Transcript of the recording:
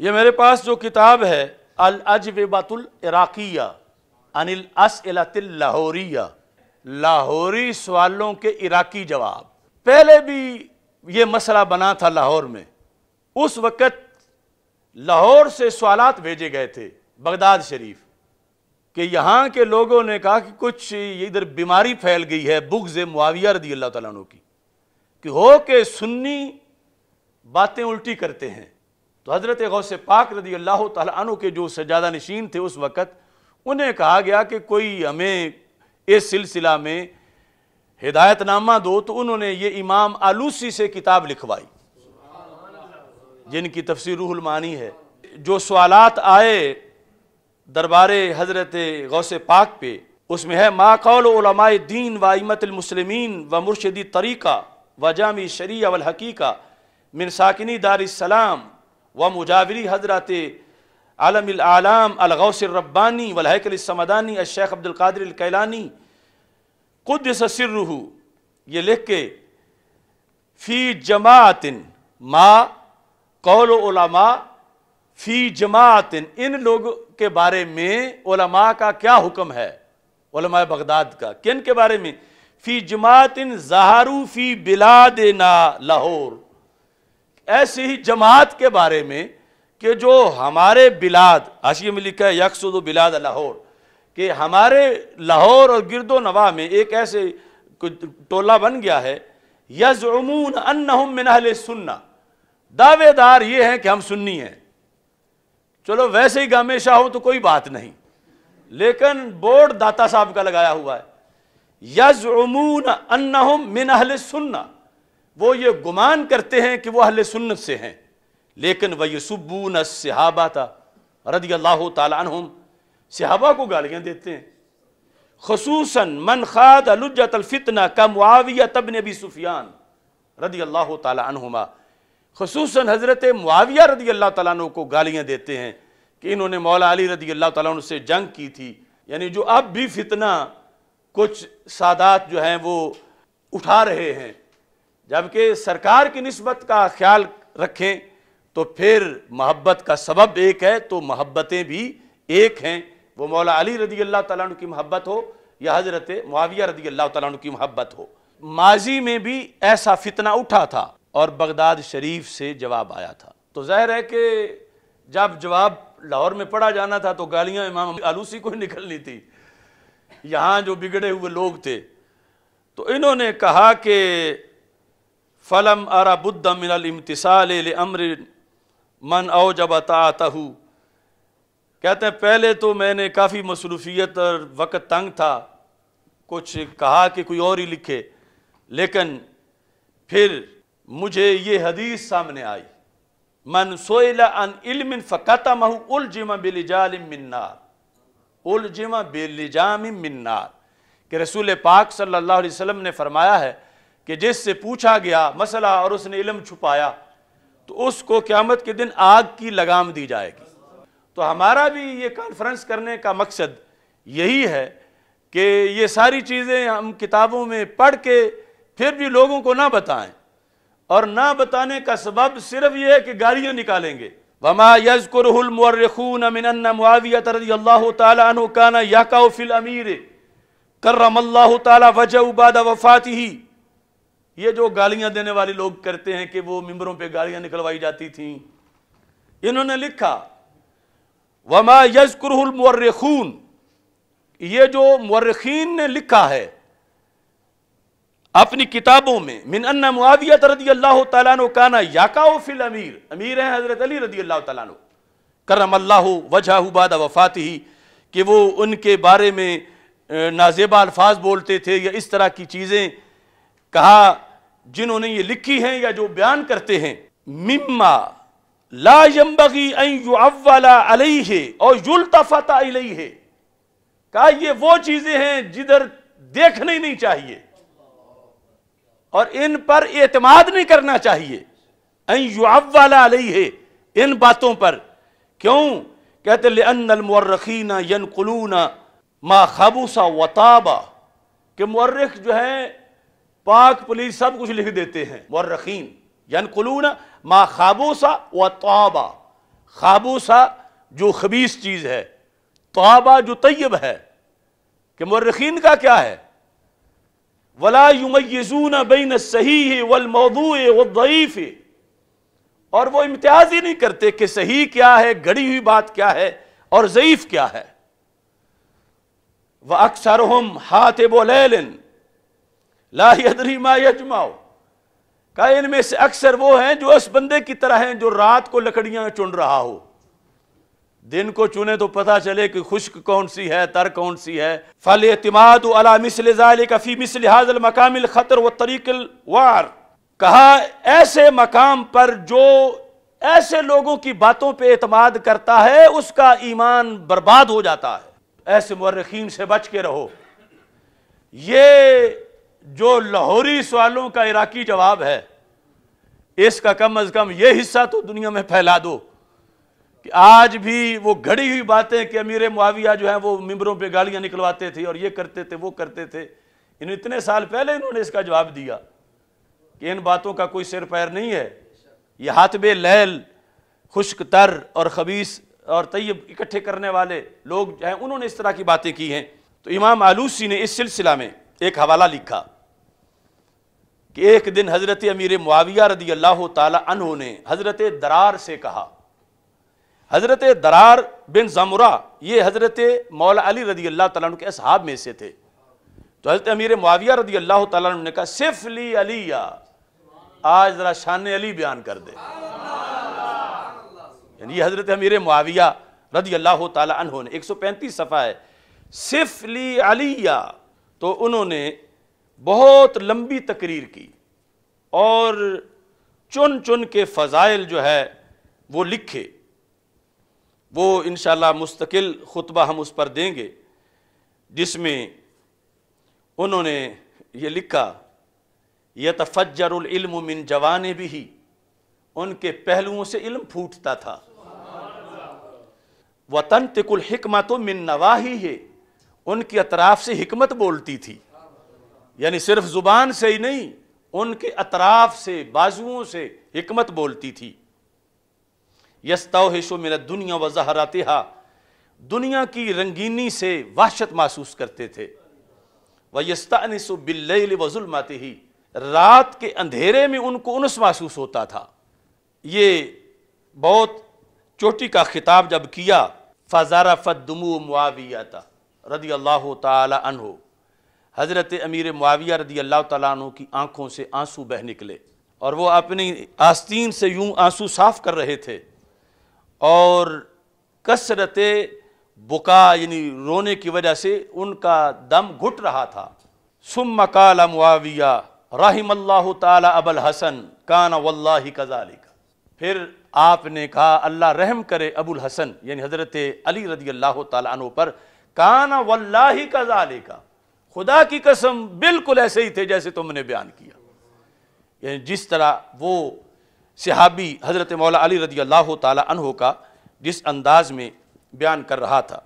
ये मेरे पास जो किताब है अल अजबतुल इराकिया अनिल असलतिल लाहौरिया लाहौरी सवालों के इराकी जवाब पहले भी ये मसला बना था लाहौर में उस वक़्त लाहौर से सवालत भेजे गए थे बगदाद शरीफ कि यहाँ के लोगों ने कहा कि कुछ इधर बीमारी फैल गई है बुग्ज़ मुआविया रदी अल्लाह तु की कि हो के सुन्नी बातें उल्टी करते हैं तो हज़रत गौस पाक रदी अल्लाह तु के जो सजादा नशीन थे उस वक़्त उन्हें कहा गया कि कोई हमें इस सिलसिला में हिदायतनामा दो तो उन्होंने ये इमाम आलूसी से किताब लिखवाई जिनकी तफसर रूहलमानी है जो सवालत आए दरबार हज़रत गौस पाक पे उसमें है माकौलमाय दीन इमतमसलम व मुर्शदी तरीक़ा व जामी शरी अवलहकी का मिन साकिनी व मुजावरी हजरत आलम आलम अलगौसरब्बानी वलहकलमदानी अशेख अब्दुल्कादरकैलानी कुदस सिररू ये लिख के फ़ी जमातिन मा कौल ओलमा फ़ी जमातिन इन लोग के बारे में ओलामा का क्या हुक्म है ओलमा बगदाद का किन के बारे में फ़ी जमातिन जहारू फ़ी देना लाहौर ऐसी ही जमात के बारे में कि जो हमारे बिलाद हाशिए में लिखा है यकसुद बिलाद लाहौर कि हमारे लाहौर और गिरदो नवा में एक ऐसे टोला बन गया है यजमून अनहम मिनहल सुन्ना दावेदार ये हैं कि हम सुन्नी हैं चलो वैसे ही गमेशा हो तो कोई बात नहीं लेकिन बोर्ड दाता साहब का लगाया हुआ है यजमून अनहम मिनहल सुन्ना वो ये गुमान करते हैं कि वो अहल सुन्नत से हैं लेकिन वह यूसुबून सहाबा था रदी अल्लाह तुम सहाबा को गालियाँ देते हैं खसूस मन खाद अलुजतलफितना का मुआविया तब नबी सुफियान रदी अल्लाह तुमा खसूस हज़रत मुआविया रदी अल्लाह तु को गालियाँ देते हैं कि इन्होंने मौला अली रदी अल्लाह तु से जंग की थी यानी जो अब भी फितना कुछ सादात जो हैं वो उठा रहे हैं जबकि सरकार की नस्बत का ख्याल रखें तो फिर मोहब्बत का सबब एक है तो मोहब्बतें भी एक हैं वो मौला अली रदी अल्लाह तला की मोहब्बत हो या हजरत मुआविया रदी अल्लाह तला की मोहब्बत हो माजी में भी ऐसा फितना उठा था और बगदाद शरीफ से जवाब आया था तो जाहिर है कि जब जवाब लाहौर में पढ़ा जाना था तो गालियां इमाम आलूसी को ही निकलनी थी यहाँ जो बिगड़े हुए लोग थे तो इन्होंने कहा कि फ़लम अरा बुद्ध मिनल इम्तसाल अमर मन औ जब अतातहू कहते हैं पहले तो मैंने काफ़ी मसरूफियत और वक़्त तंग था कुछ कहा कि कोई और ही लिखे लेकिन फिर मुझे ये हदीस सामने आई मन सोला अन इल्म फ़कत महू उलजिमा बिलजालिम मिन्नार उलजिमा बिलजाम मिन्नार के रसूल पाक सल्लल्लाहु अलैहि वसल्लम ने फरमाया है कि जिससे पूछा गया मसला और उसने इलम छुपाया तो उसको क़्यामत के दिन आग की लगाम दी जाएगी तो हमारा भी ये कॉन्फ्रेंस करने का मकसद यही है कि ये सारी चीज़ें हम किताबों में पढ़ के फिर भी लोगों को ना बताएं और ना बताने का सबब सिर्फ ये है कि गालियाँ निकालेंगे वमा यजकुरखून मुआवियत अमीर करम अल्लाह ये जो गालियां देने वाले लोग करते हैं कि वो मिंबरों पे गालियां निकलवाई जाती थीं इन्होंने लिखा वमा यजकुरखून ये जो मर्रखीन ने लिखा है अपनी किताबों में मिन अन्ना मुआविया रदी अल्लाह तैलानो काना याका फिल अमीर अमीर हैं हज़रत अली रदी अल्लाह तैलानो करम अल्लाह वजहबाद वफ़ाती कि वो उनके बारे में नाजेबा अल्फाज बोलते थे या इस तरह की चीज़ें कहा जिन्होंने ये लिखी हैं या जो बयान करते हैं मिम्मा ला यम्बगी अव्वाला अलई है और युलतफता अलई है कहा ये वो चीज़ें हैं जिधर देखने ही नहीं चाहिए और इन पर एतमाद नहीं करना चाहिए अव्वाला अलई है इन बातों पर क्यों कहते लेनमरखीना यनकलूना मा खबूसा वताबा के मर्रख जो है पाक पुलिस सब कुछ लिख देते हैं मर्रखीन यनकुलून मा खाबूसा व तोबा खाबूसा जो खबीस चीज़ है तोबा जो तयब है कि मर्रखीन का क्या है वला युमजून बिन सही वल मौदू वईफ़ और वो इम्तियाज ही नहीं करते कि सही क्या है गड़ी हुई बात क्या है और ज़यीफ़ क्या है वह अक्सर हम हाथ बोलेन ला यदरी मा यजमाओ का इनमें से अक्सर वो हैं जो उस बंदे की तरह हैं जो रात को लकड़ियां चुन रहा हो दिन को चुने तो पता चले कि खुश्क कौन सी है तर कौन सी है फल एतमाद अला मिसल कफ़ी मिसल हाजल मकामिल ख़तर व तरीकल वार कहा ऐसे मकाम पर जो ऐसे लोगों की बातों पर एतमाद करता है उसका ईमान बर्बाद हो जाता है ऐसे मर्रखीन से बच के रहो ये जो लाहौरी सवालों का इराकी जवाब है इसका कम अज कम यह हिस्सा तो दुनिया में फैला दो कि आज भी वो घड़ी हुई बातें कि अमीर मुआविया जो है वो मिम्बरों पे गालियां निकलवाते थे और ये करते थे वो करते थे इन इतने साल पहले इन्होंने इसका जवाब दिया कि इन बातों का कोई सिर पैर नहीं है ये बे लहल खुश्क तर और खबीस और तयब इकट्ठे करने वाले लोग हैं उन्होंने इस तरह की बातें की हैं तो इमाम आलूसी ने इस सिलसिला में एक हवाला लिखा कि एक दिन हज़रत अमीर मुआविया रदी अल्लाह तहों ने हज़रत दरार से कहा हज़रत दरार बिन जमुरा ये हज़रत मौला अली रदी अल्लाह तु के असहाब में से थे तो हज़रत अमीर मुआविया रदी अल्लाह तुम ने कहा सिर्फ ली अलिया आज ज़रा शान अली बयान कर दे यानी हज़रत अमीर मुआविया रदी अल्लाह तहों ने एक सौ पैंतीस सफ़ा है सिर्फ ली अलिया तो उन्होंने बहुत लंबी तकरीर की और चुन चुन के फ़ज़ाइल जो है वो लिखे वो इन मुस्तकिल ख़ुतबा हम उस पर देंगे जिसमें उन्होंने ये लिखा यह यतफ़जरमिन मिन जवान भी ही उनके पहलुओं से इल्म फूटता था वतन तिकुल हिकमत मिन नवाही है उनकी अतराफ़ से हमत बोलती थी यानी सिर्फ ज़ुबान से ही नहीं उनके अतराफ से बाजुओं से हमत बोलती थी यस्तोहिशो मेरा दुनिया व दुनिया की रंगीनी से वहशत महसूस करते थे व यस्तानिसो बिल्ल वजुलमाती ही रात के अंधेरे में उनको उनस महसूस होता था ये बहुत चोटी का खिताब जब किया फजारा फदमू मुआविया था रदी अल्लाह तन हो हज़रत अमीर मुआविया रदी अल्लाह तु की आंखों से आंसू बह निकले और वो अपनी आस्तीन से यूं आंसू साफ कर रहे थे और कसरत बुका यानी रोने की वजह से उनका दम घुट रहा था सुम काला मुआविया राहिमल्ला ताला अबल हसन कान वल्ला कजालिक फिर आपने कहा अल्लाह रहम करे अबुल हसन यानी हज़रत अली रदी अल्लाह तु पर काना वल्ला कजालिका खुदा की कसम बिल्कुल ऐसे ही थे जैसे तुमने बयान किया यानी जिस तरह वो सिहाबी हज़रत मौला अली रजी अल्लाह तहों का जिस अंदाज में बयान कर रहा था